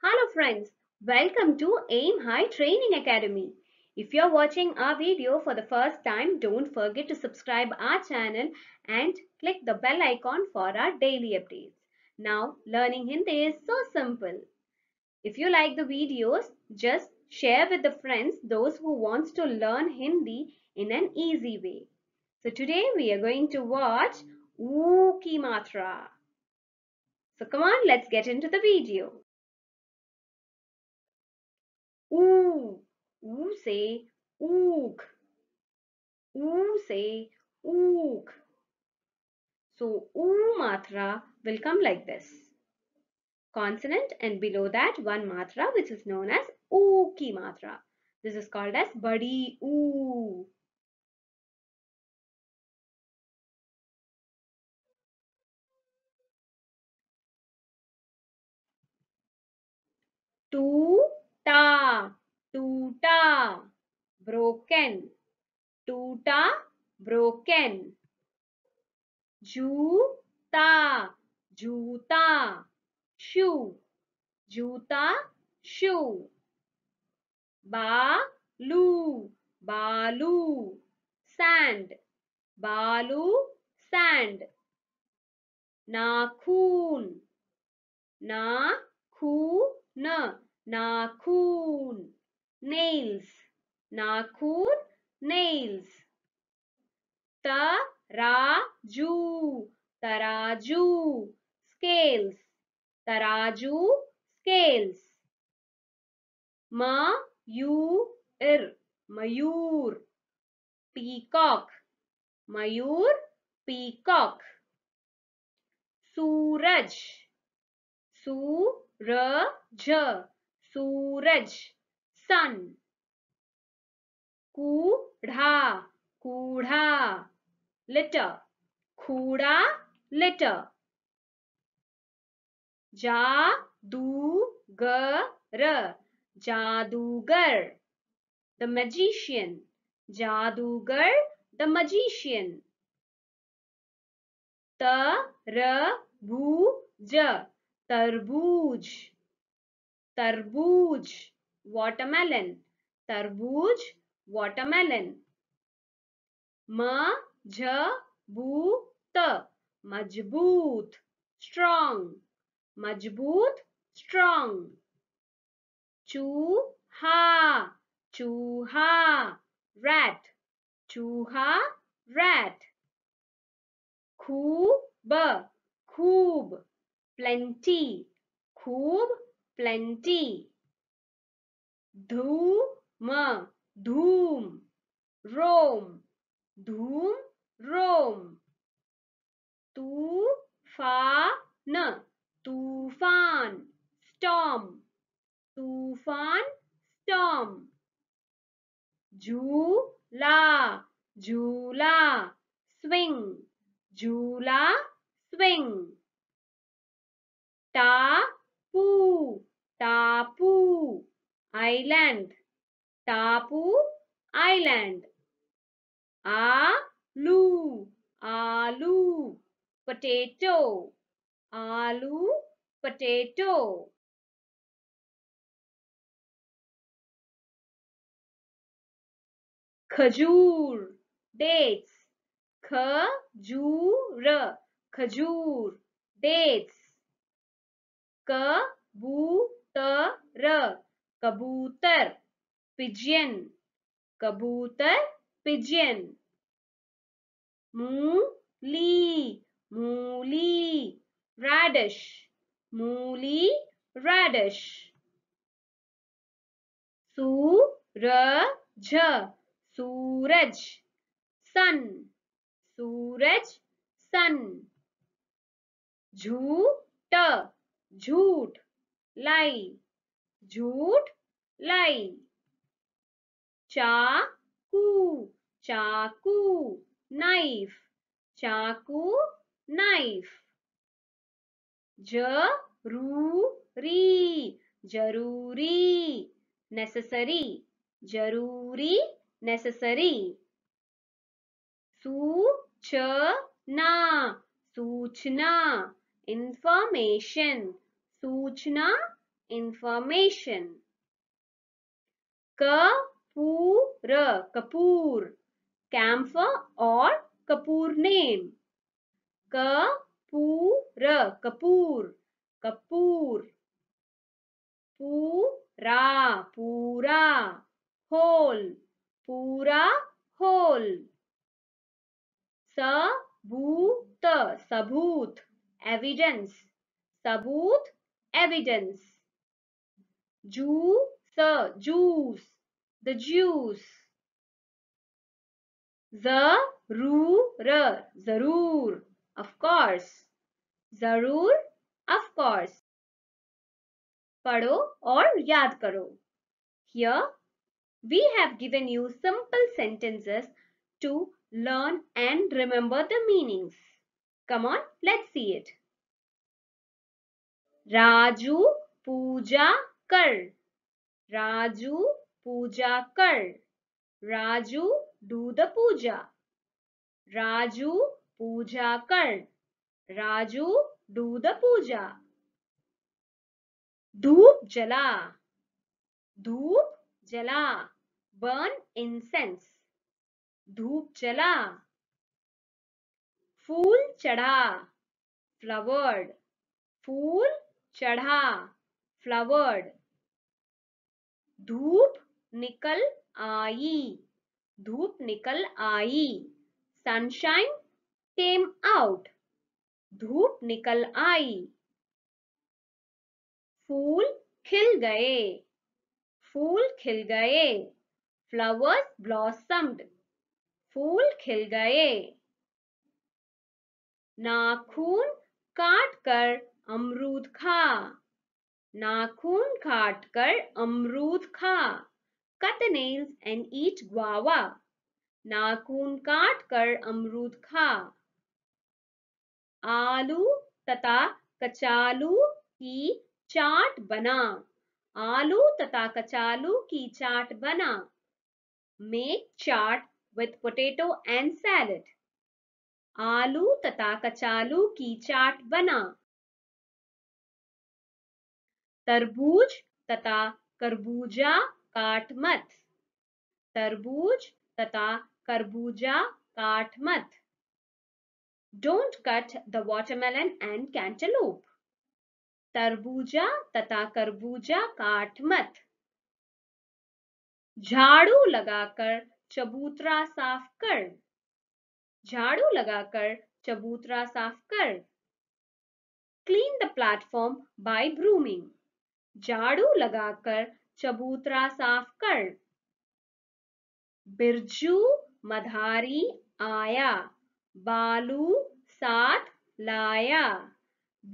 Hello friends, welcome to AIM High Training Academy. If you're watching our video for the first time, don't forget to subscribe our channel and click the bell icon for our daily updates. Now, learning Hindi is so simple. If you like the videos, just share with the friends those who wants to learn Hindi in an easy way. So today we are going to watch Oo Ki Matra. So come on, let's get into the video. U, u say ook. U say ook. So u matra will come like this. Consonant and below that one matra which is known as ooki matra. This is called as badi oo. broken टूटा broken जूता जूता शू जूता शू बालू बालू sand बालू sand नाखून नाखून नाखून नेल्स नाखून नेल्स तराजू तराजू स्केल्स तराजू स्केल्स मयूर मयूर पीकॉक मयूर पीकॉक सूरज सूरज सूरज सन कूढ़ा कूढ़ा लेटर खूढ़ा लेटर जादूगर जादूगर द मजिशियन जादूगर द मजिशियन तरबूज तरबूज तरबूज वॉटरमेलन तरबूज watermelon मजबूत मजबूत strong मजबूत strong चूहा चूहा rat चूहा rat खूब खूब plenty खूब plenty धूम धूम रोम धूम रोम तूफान तूफान स्टॉम तूफान स्टॉम झूला झूला स्विंग झूला स्विंग टापू टापू आइलैंड टापू आइलैंड आलू आलू पटेटो आलू पटेटो खजूर डेट्स खजूर खजूर डेट्स कबूतर कबूतर पिजियन कबूतर पिजियन मूली मूली रेडिश मूली रेडिश सूरज सूरज सन सूरज सन झूठ झूठ लाई झूठ लाई चाकू चाकू नाइफ चाकू नाइफ जरूरी जरूरी नेसेसरी जरूरी नेसेसरी सूचना सूचना इंफॉर्मेशन सूचना इंफॉर्मेशन क कपूर कपूर कैम्फर और कपूर नेम कपूर कपूर कपूर पूरा पूरा होल पूरा होल सबूत सबूत एविडेंस सबूत evidence juice juice the Jews. the zarur, of course. Zarur, of course. Padho or yaad karo. Here, we have given you simple sentences to learn and remember the meanings. Come on, let's see it. Raju puja Kar. Raju puja कर Raju do the puja Raju पूजा कर Raju do the puja धूप जला धूप जला burn incense धूप जला फूल चढ़ा flowered फूल चढ़ा फ्लावर्ड धूप निकल आई धूप निकल आई सनशाइन केम आउट धूप निकल आई फूल खिल गए फूल खिल गए फ्लावर्स ब्लॉसम्ड फूल खिल गए नाखून काट कर अमरूद खा नाखून काट कर अमरूद खा cut the nails and eat guava. नाखून काट कर अमरूद खा आलू तथा कचालू की चाट बना आलू तथा कचालू की चाट बना make chaat with potato and salad. आलू तथा कचालू की चाट बना तरबूज तथा खरबूजा काट मत तरबूज तथा खरबूजा काट मत don't cut the watermelon and cantaloupe तरबूजा तथा खरबूजा काट मत झाड़ू लगाकर चबूतरा साफ कर झाड़ू लगाकर चबूतरा साफ कर clean the platform by brooming झाड़ू लगाकर चबूतरा साफ कर बिरजू मधारी आया बालू साथ लाया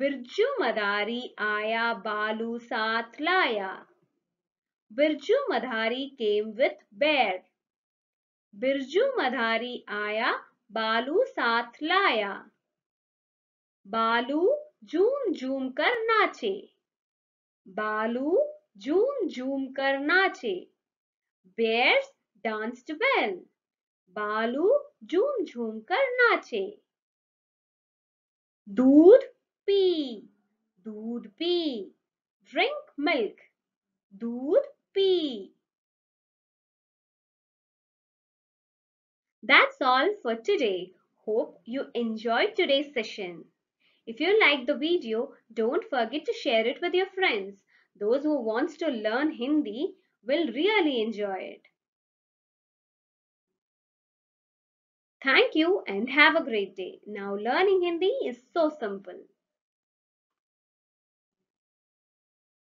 बिरजू मधारी आया बालू साथ लाया बिरजू मधारी केम विथ बैर बिरजू मधारी आया बालू साथ लाया बालू झूम झूम कर नाचे बालू झूम झूम कर नाचे बेयर्स डांस्ड वेल बालू झूम झूम कर नाचे दूध पी दूध पी ड्रिंक मिल्क दूध पी That's all for today. Hope you enjoyed today's session. If you liked the video, don't forget to share it with your friends. Those who wants to learn Hindi will really enjoy it. Thank you and have a great day. Now learning Hindi is so simple.